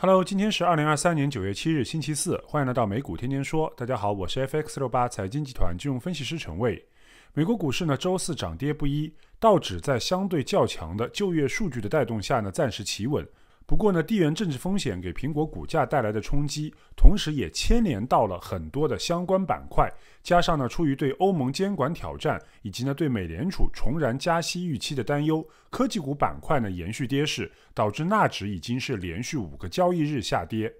Hello，今天是二零二三年九月七日星期四，欢迎来到美股天天说。大家好，我是 FX 六八财经集团金融分析师陈卫。美国股市呢，周四涨跌不一，道指在相对较强的就业数据的带动下呢，暂时企稳。不过呢，地缘政治风险给苹果股价带来的冲击，同时也牵连到了很多的相关板块。加上呢，出于对欧盟监管挑战以及呢对美联储重燃加息预期的担忧，科技股板块呢延续跌势，导致纳指已经是连续五个交易日下跌。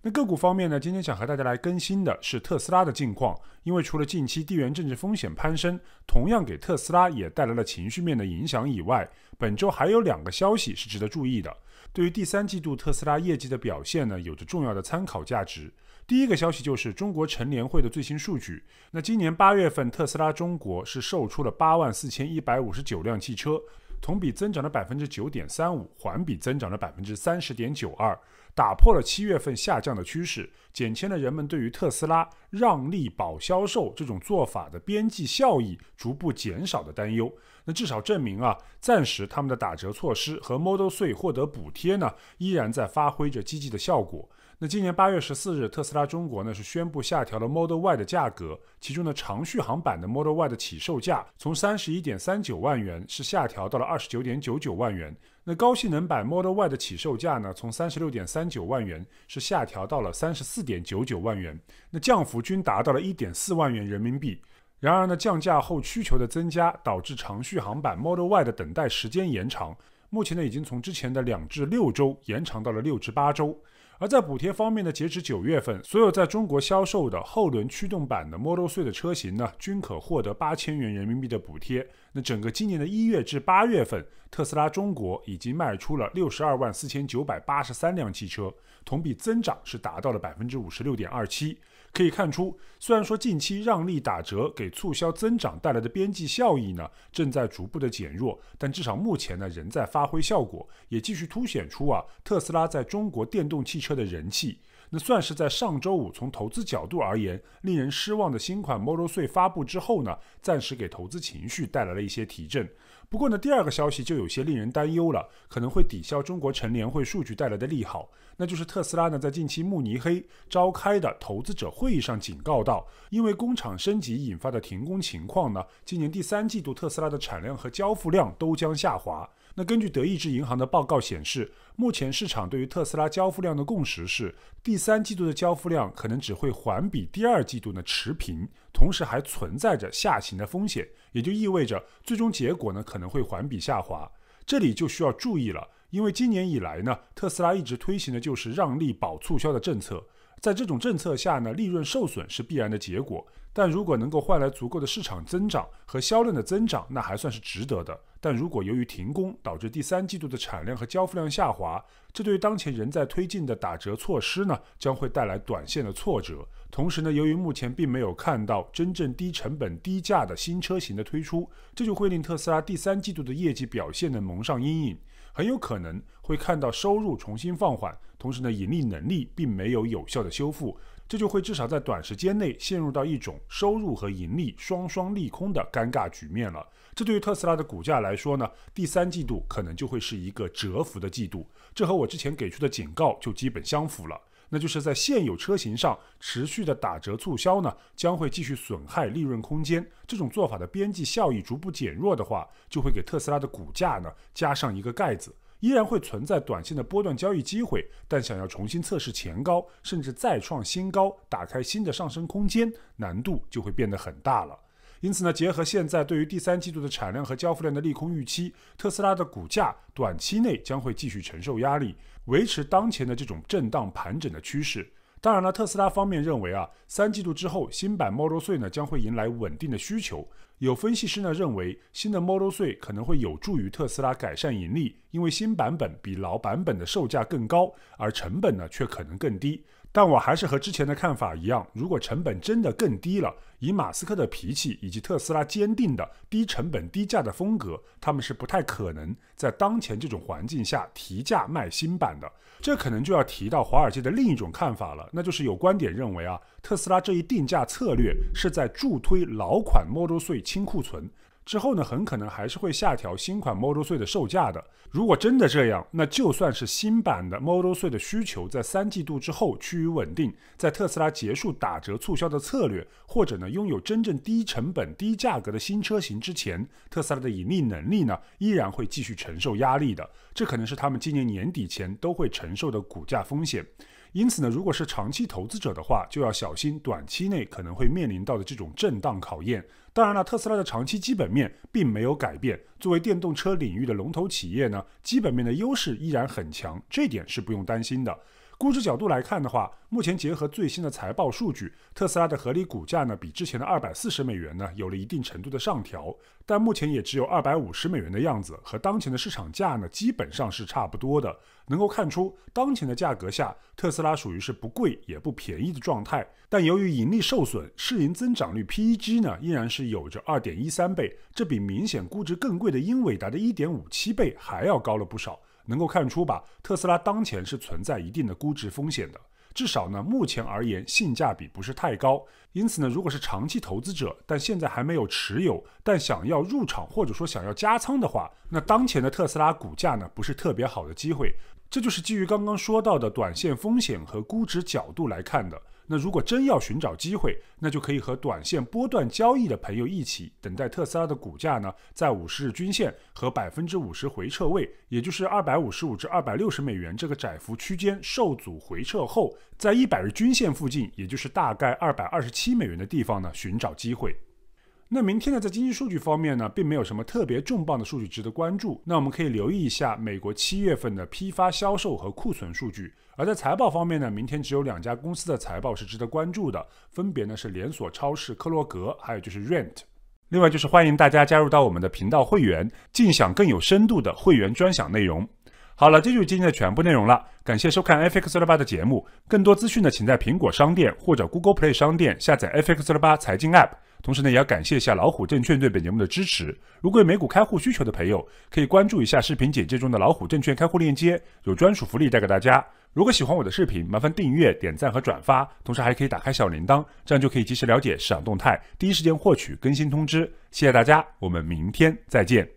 那个股方面呢，今天想和大家来更新的是特斯拉的近况，因为除了近期地缘政治风险攀升，同样给特斯拉也带来了情绪面的影响以外，本周还有两个消息是值得注意的，对于第三季度特斯拉业绩的表现呢，有着重要的参考价值。第一个消息就是中国成年会的最新数据，那今年八月份特斯拉中国是售出了八万四千一百五十九辆汽车。同比增长了百分之九点三五，环比增长了百分之三十点九二，打破了七月份下降的趋势，减轻了人们对于特斯拉让利保销售这种做法的边际效益逐步减少的担忧。那至少证明啊，暂时他们的打折措施和 Model three 获得补贴呢，依然在发挥着积极的效果。那今年八月十四日，特斯拉中国呢是宣布下调了 Model Y 的价格，其中呢长续航版的 Model Y 的起售价从三十一点三九万元是下调到了二十九点九九万元，那高性能版 Model Y 的起售价呢从三十六点三九万元是下调到了三十四点九九万元，那降幅均达到了一点四万元人民币。然而呢，降价后需求的增加导致长续航版 Model Y 的等待时间延长，目前呢已经从之前的两至六周延长到了六至八周。而在补贴方面呢，截止九月份，所有在中国销售的后轮驱动版的 Model 3的车型呢，均可获得八千元人民币的补贴。那整个今年的一月至八月份，特斯拉中国已经卖出了六十二万四千九百八十三辆汽车，同比增长是达到了百分之五十六点二七。可以看出，虽然说近期让利打折给促销增长带来的边际效益呢，正在逐步的减弱，但至少目前呢，仍在发挥效果，也继续凸显出啊，特斯拉在中国电动汽车的人气。那算是在上周五从投资角度而言令人失望的新款 Model 3发布之后呢，暂时给投资情绪带来了一些提振。不过呢，第二个消息就有些令人担忧了，可能会抵消中国成联会数据带来的利好。那就是特斯拉呢在近期慕尼黑召开的投资者会议上警告到，因为工厂升级引发的停工情况呢，今年第三季度特斯拉的产量和交付量都将下滑。那根据德意志银行的报告显示，目前市场对于特斯拉交付量的共识是，第三季度的交付量可能只会环比第二季度呢持平，同时还存在着下行的风险，也就意味着最终结果呢可能会环比下滑。这里就需要注意了，因为今年以来呢，特斯拉一直推行的就是让利保促销的政策。在这种政策下呢，利润受损是必然的结果。但如果能够换来足够的市场增长和销量的增长，那还算是值得的。但如果由于停工导致第三季度的产量和交付量下滑，这对于当前仍在推进的打折措施呢，将会带来短线的挫折。同时呢，由于目前并没有看到真正低成本、低价的新车型的推出，这就会令特斯拉第三季度的业绩表现呢蒙上阴影。很有可能会看到收入重新放缓，同时呢，盈利能力并没有有效的修复，这就会至少在短时间内陷入到一种收入和盈利双双利空的尴尬局面了。这对于特斯拉的股价来说呢，第三季度可能就会是一个蛰伏的季度，这和我之前给出的警告就基本相符了。那就是在现有车型上持续的打折促销呢，将会继续损害利润空间。这种做法的边际效益逐步减弱的话，就会给特斯拉的股价呢加上一个盖子。依然会存在短线的波段交易机会，但想要重新测试前高，甚至再创新高，打开新的上升空间，难度就会变得很大了。因此呢，结合现在对于第三季度的产量和交付量的利空预期，特斯拉的股价短期内将会继续承受压力，维持当前的这种震荡盘整的趋势。当然了，特斯拉方面认为啊，三季度之后，新版 Model 3呢将会迎来稳定的需求。有分析师呢认为，新的 Model 3可能会有助于特斯拉改善盈利，因为新版本比老版本的售价更高，而成本呢却可能更低。但我还是和之前的看法一样，如果成本真的更低了，以马斯克的脾气以及特斯拉坚定的低成本、低价的风格，他们是不太可能在当前这种环境下提价卖新版的。这可能就要提到华尔街的另一种看法了，那就是有观点认为啊。特斯拉这一定价策略是在助推老款 Model 3清库存之后呢，很可能还是会下调新款 Model 3的售价的。如果真的这样，那就算是新版的 Model 3的需求在三季度之后趋于稳定，在特斯拉结束打折促销的策略，或者呢拥有真正低成本低价格的新车型之前，特斯拉的盈利能力呢依然会继续承受压力的。这可能是他们今年年底前都会承受的股价风险。因此呢，如果是长期投资者的话，就要小心短期内可能会面临到的这种震荡考验。当然了，特斯拉的长期基本面并没有改变，作为电动车领域的龙头企业呢，基本面的优势依然很强，这点是不用担心的。估值角度来看的话，目前结合最新的财报数据，特斯拉的合理股价呢，比之前的二百四十美元呢有了一定程度的上调，但目前也只有二百五十美元的样子，和当前的市场价呢基本上是差不多的。能够看出，当前的价格下，特斯拉属于是不贵也不便宜的状态。但由于盈利受损，市盈增长率 PEG 呢依然是有着二点一三倍，这比明显估值更贵的英伟达的一点五七倍还要高了不少。能够看出吧，特斯拉当前是存在一定的估值风险的，至少呢，目前而言性价比不是太高。因此呢，如果是长期投资者，但现在还没有持有，但想要入场或者说想要加仓的话，那当前的特斯拉股价呢，不是特别好的机会。这就是基于刚刚说到的短线风险和估值角度来看的。那如果真要寻找机会，那就可以和短线波段交易的朋友一起，等待特斯拉的股价呢在五十日均线和百分之五十回撤位，也就是二百五十五至二百六十美元这个窄幅区间受阻回撤后，在一百日均线附近，也就是大概二百二十七美元的地方呢寻找机会。那明天呢，在经济数据方面呢，并没有什么特别重磅的数据值得关注。那我们可以留意一下美国七月份的批发销售和库存数据。而在财报方面呢，明天只有两家公司的财报是值得关注的，分别呢是连锁超市克洛格，还有就是 Rent。另外就是欢迎大家加入到我们的频道会员，尽享更有深度的会员专享内容。好了，这就是今天的全部内容了。感谢收看 FX 六八的节目，更多资讯呢，请在苹果商店或者 Google Play 商店下载 FX 六八财经 App。同时呢，也要感谢一下老虎证券对本节目的支持。如果有美股开户需求的朋友，可以关注一下视频简介中的老虎证券开户链接，有专属福利带给大家。如果喜欢我的视频，麻烦订阅、点赞和转发，同时还可以打开小铃铛，这样就可以及时了解市场动态，第一时间获取更新通知。谢谢大家，我们明天再见。